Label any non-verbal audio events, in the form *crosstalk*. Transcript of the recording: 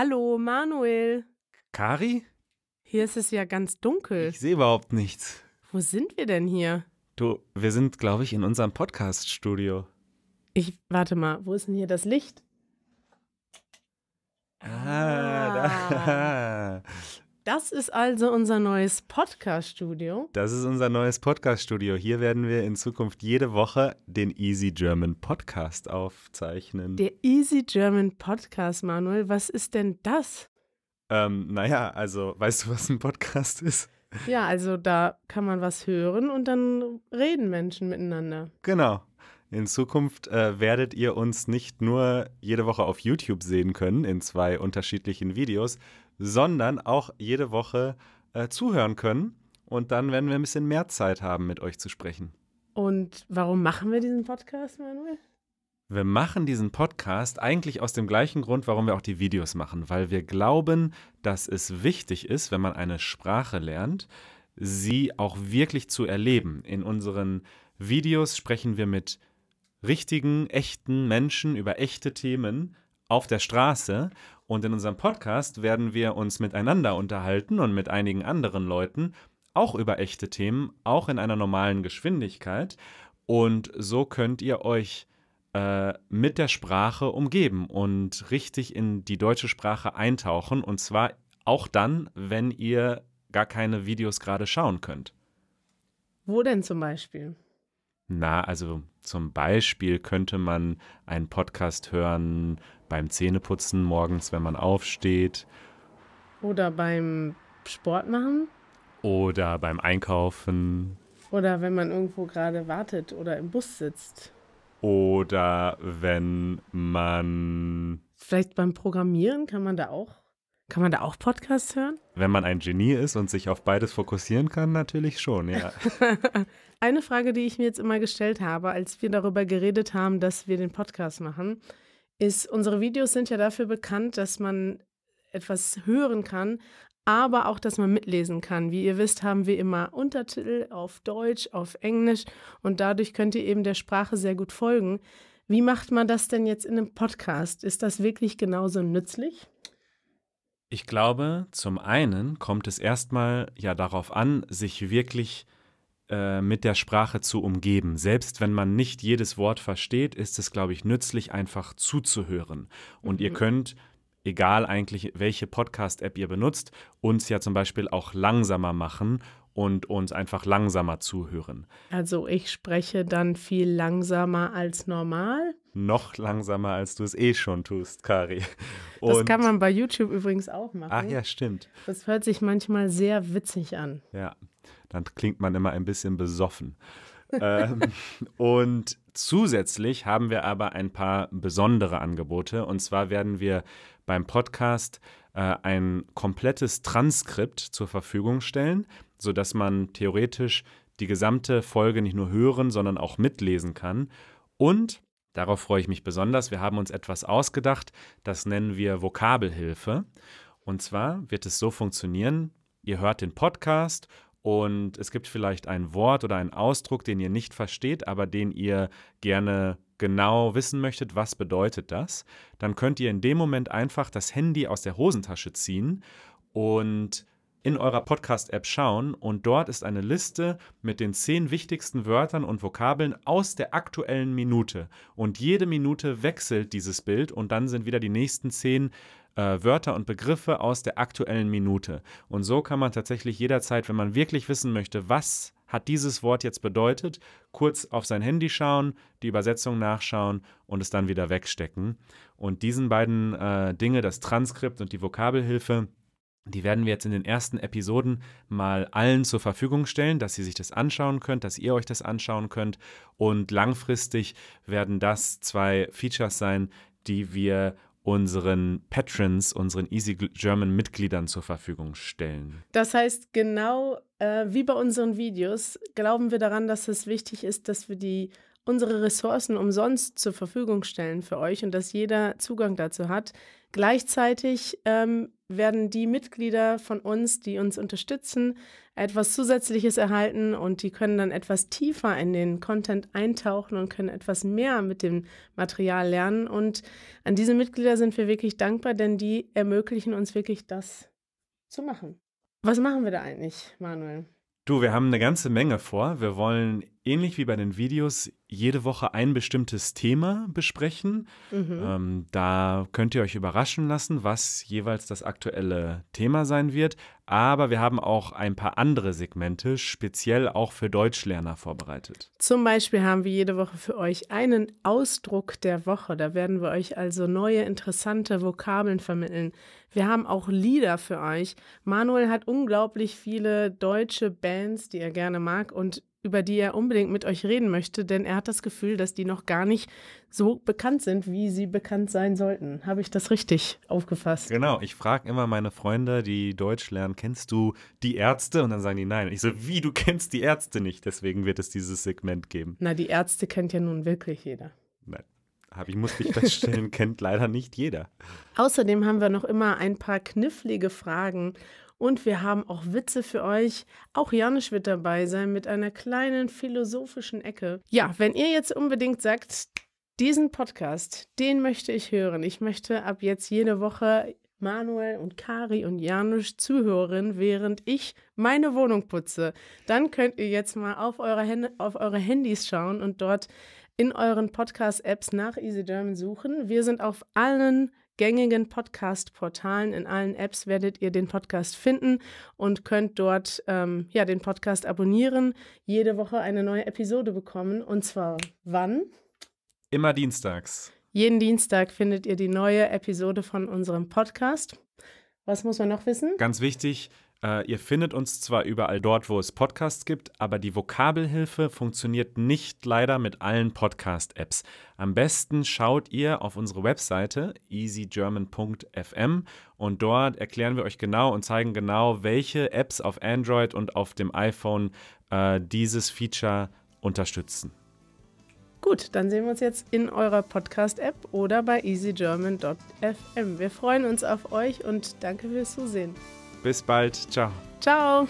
Hallo, Manuel. Kari? Hier ist es ja ganz dunkel. Ich sehe überhaupt nichts. Wo sind wir denn hier? Du, wir sind, glaube ich, in unserem Podcast-Studio. Ich, warte mal, wo ist denn hier das Licht? Ah, ah. Da, *laughs* Das ist also unser neues Podcast-Studio. Das ist unser neues Podcast-Studio. Hier werden wir in Zukunft jede Woche den Easy German Podcast aufzeichnen. Der Easy German Podcast, Manuel, was ist denn das? Ähm, naja, also weißt du, was ein Podcast ist? Ja, also da kann man was hören und dann reden Menschen miteinander. Genau. In Zukunft äh, werdet ihr uns nicht nur jede Woche auf YouTube sehen können in zwei unterschiedlichen Videos, sondern auch jede Woche äh, zuhören können. Und dann werden wir ein bisschen mehr Zeit haben, mit euch zu sprechen. Und warum machen wir diesen Podcast, Manuel? Wir machen diesen Podcast eigentlich aus dem gleichen Grund, warum wir auch die Videos machen, weil wir glauben, dass es wichtig ist, wenn man eine Sprache lernt, sie auch wirklich zu erleben. In unseren Videos sprechen wir mit richtigen, echten Menschen über echte Themen, auf der Straße. Und in unserem Podcast werden wir uns miteinander unterhalten und mit einigen anderen Leuten auch über echte Themen, auch in einer normalen Geschwindigkeit. Und so könnt ihr euch äh, mit der Sprache umgeben und richtig in die deutsche Sprache eintauchen. Und zwar auch dann, wenn ihr gar keine Videos gerade schauen könnt. Wo denn zum Beispiel? Na, also zum Beispiel könnte man einen Podcast hören beim Zähneputzen morgens, wenn man aufsteht. Oder beim Sport machen. Oder beim Einkaufen. Oder wenn man irgendwo gerade wartet oder im Bus sitzt. Oder wenn man. Vielleicht beim Programmieren kann man da auch kann man da auch Podcasts hören? Wenn man ein Genie ist und sich auf beides fokussieren kann, natürlich schon, ja. *laughs* Eine Frage, die ich mir jetzt immer gestellt habe, als wir darüber geredet haben, dass wir den Podcast machen, ist, unsere Videos sind ja dafür bekannt, dass man etwas hören kann, aber auch, dass man mitlesen kann. Wie ihr wisst, haben wir immer Untertitel auf Deutsch, auf Englisch und dadurch könnt ihr eben der Sprache sehr gut folgen. Wie macht man das denn jetzt in einem Podcast? Ist das wirklich genauso nützlich? Ich glaube, zum einen kommt es erstmal ja darauf an, sich wirklich äh, mit der Sprache zu umgeben. Selbst wenn man nicht jedes Wort versteht, ist es, glaube ich, nützlich, einfach zuzuhören. Und mhm. ihr könnt, egal eigentlich, welche Podcast-App ihr benutzt, uns ja zum Beispiel auch langsamer machen und uns einfach langsamer zuhören. Also ich spreche dann viel langsamer als normal. Noch langsamer, als du es eh schon tust, Kari. Und *laughs* das kann man bei YouTube übrigens auch machen. Ach ja, stimmt. Das hört sich manchmal sehr witzig an. Ja, dann klingt man immer ein bisschen besoffen. *laughs* ähm, und zusätzlich haben wir aber ein paar besondere Angebote. Und zwar werden wir beim Podcast äh, ein komplettes Transkript zur Verfügung stellen, sodass man theoretisch die gesamte Folge nicht nur hören, sondern auch mitlesen kann. Und, darauf freue ich mich besonders, wir haben uns etwas ausgedacht, das nennen wir Vokabelhilfe. Und zwar wird es so funktionieren, ihr hört den Podcast und es gibt vielleicht ein Wort oder einen Ausdruck, den ihr nicht versteht, aber den ihr gerne genau wissen möchtet, was bedeutet das, dann könnt ihr in dem Moment einfach das Handy aus der Hosentasche ziehen und in eurer Podcast-App schauen und dort ist eine Liste mit den zehn wichtigsten Wörtern und Vokabeln aus der aktuellen Minute. Und jede Minute wechselt dieses Bild und dann sind wieder die nächsten zehn äh, Wörter und Begriffe aus der aktuellen Minute. Und so kann man tatsächlich jederzeit, wenn man wirklich wissen möchte, was hat dieses Wort jetzt bedeutet, kurz auf sein Handy schauen, die Übersetzung nachschauen und es dann wieder wegstecken. Und diesen beiden äh, Dinge, das Transkript und die Vokabelhilfe, die werden wir jetzt in den ersten Episoden mal allen zur Verfügung stellen, dass ihr sich das anschauen könnt, dass ihr euch das anschauen könnt. Und langfristig werden das zwei Features sein, die wir unseren Patrons, unseren Easy German Mitgliedern zur Verfügung stellen. Das heißt, genau äh, wie bei unseren Videos glauben wir daran, dass es wichtig ist, dass wir die unsere Ressourcen umsonst zur Verfügung stellen für euch und dass jeder Zugang dazu hat. Gleichzeitig ähm, werden die Mitglieder von uns, die uns unterstützen, etwas Zusätzliches erhalten und die können dann etwas tiefer in den Content eintauchen und können etwas mehr mit dem Material lernen. Und an diese Mitglieder sind wir wirklich dankbar, denn die ermöglichen uns wirklich das zu machen. Was machen wir da eigentlich, Manuel? Du, wir haben eine ganze Menge vor. Wir wollen ähnlich wie bei den Videos jede Woche ein bestimmtes Thema besprechen. Mhm. Ähm, da könnt ihr euch überraschen lassen, was jeweils das aktuelle Thema sein wird. Aber wir haben auch ein paar andere Segmente, speziell auch für Deutschlerner vorbereitet. Zum Beispiel haben wir jede Woche für euch einen Ausdruck der Woche. Da werden wir euch also neue, interessante Vokabeln vermitteln. Wir haben auch Lieder für euch. Manuel hat unglaublich viele deutsche Bands, die er gerne mag. Und über die er unbedingt mit euch reden möchte, denn er hat das Gefühl, dass die noch gar nicht so bekannt sind, wie sie bekannt sein sollten. Habe ich das richtig aufgefasst? Genau, ich frage immer meine Freunde, die Deutsch lernen, kennst du die Ärzte? Und dann sagen die nein. ich so, wie, du kennst die Ärzte nicht? Deswegen wird es dieses Segment geben. Na, die Ärzte kennt ja nun wirklich jeder. Nein. Habe ich muss ich feststellen, *laughs* kennt leider nicht jeder. Außerdem haben wir noch immer ein paar knifflige Fragen und wir haben auch Witze für euch. Auch Janusz wird dabei sein mit einer kleinen philosophischen Ecke. Ja, wenn ihr jetzt unbedingt sagt, diesen Podcast, den möchte ich hören. Ich möchte ab jetzt jede Woche Manuel und Kari und Janusz zuhören, während ich meine Wohnung putze. Dann könnt ihr jetzt mal auf eure, Hand auf eure Handys schauen und dort in euren Podcast-Apps nach Easy German suchen. Wir sind auf allen gängigen Podcast-Portalen, in allen Apps werdet ihr den Podcast finden und könnt dort ähm, ja, den Podcast abonnieren, jede Woche eine neue Episode bekommen. Und zwar wann? Immer dienstags. Jeden Dienstag findet ihr die neue Episode von unserem Podcast. Was muss man noch wissen? Ganz wichtig, Uh, ihr findet uns zwar überall dort, wo es Podcasts gibt, aber die Vokabelhilfe funktioniert nicht leider mit allen Podcast-Apps. Am besten schaut ihr auf unsere Webseite easygerman.fm und dort erklären wir euch genau und zeigen genau, welche Apps auf Android und auf dem iPhone uh, dieses Feature unterstützen. Gut, dann sehen wir uns jetzt in eurer Podcast-App oder bei easygerman.fm. Wir freuen uns auf euch und danke fürs Zusehen. Bis bald. Ciao. Ciao.